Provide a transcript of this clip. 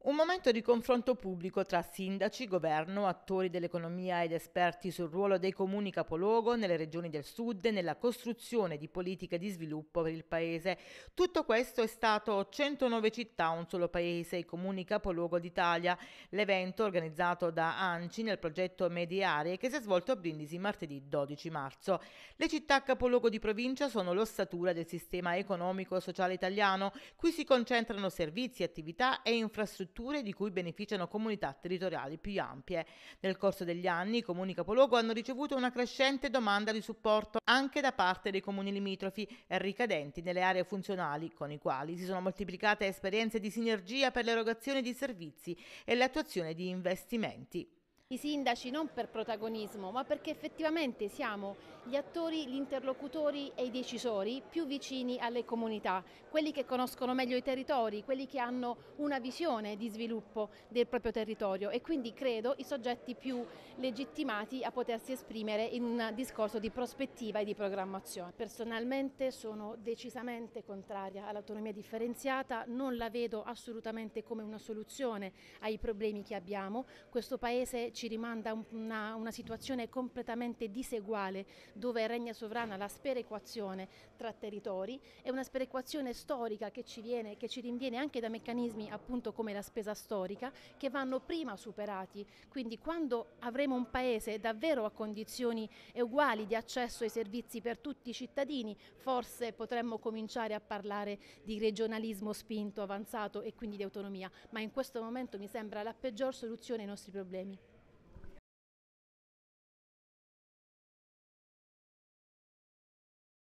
Un momento di confronto pubblico tra sindaci, governo, attori dell'economia ed esperti sul ruolo dei comuni capoluogo nelle regioni del sud e nella costruzione di politiche di sviluppo per il paese. Tutto questo è stato 109 città, un solo paese, i comuni capoluogo d'Italia. L'evento organizzato da ANCI nel progetto Mediare che si è svolto a Brindisi martedì 12 marzo. Le città capoluogo di provincia sono l'ossatura del sistema economico e sociale italiano. Qui si concentrano servizi, attività e infrastrutture infrastrutture di cui beneficiano comunità territoriali più ampie. Nel corso degli anni i comuni capoluogo hanno ricevuto una crescente domanda di supporto anche da parte dei comuni limitrofi e ricadenti nelle aree funzionali, con i quali si sono moltiplicate esperienze di sinergia per l'erogazione di servizi e l'attuazione di investimenti i sindaci non per protagonismo ma perché effettivamente siamo gli attori, gli interlocutori e i decisori più vicini alle comunità, quelli che conoscono meglio i territori, quelli che hanno una visione di sviluppo del proprio territorio e quindi credo i soggetti più legittimati a potersi esprimere in un discorso di prospettiva e di programmazione. Personalmente sono decisamente contraria all'autonomia differenziata, non la vedo assolutamente come una soluzione ai problemi che abbiamo, questo Paese ci rimanda a una, una situazione completamente diseguale dove regna sovrana la sperequazione tra territori e una sperequazione storica che ci, viene, che ci rinviene anche da meccanismi appunto come la spesa storica che vanno prima superati. Quindi quando avremo un paese davvero a condizioni uguali di accesso ai servizi per tutti i cittadini, forse potremmo cominciare a parlare di regionalismo spinto, avanzato e quindi di autonomia, ma in questo momento mi sembra la peggior soluzione ai nostri problemi.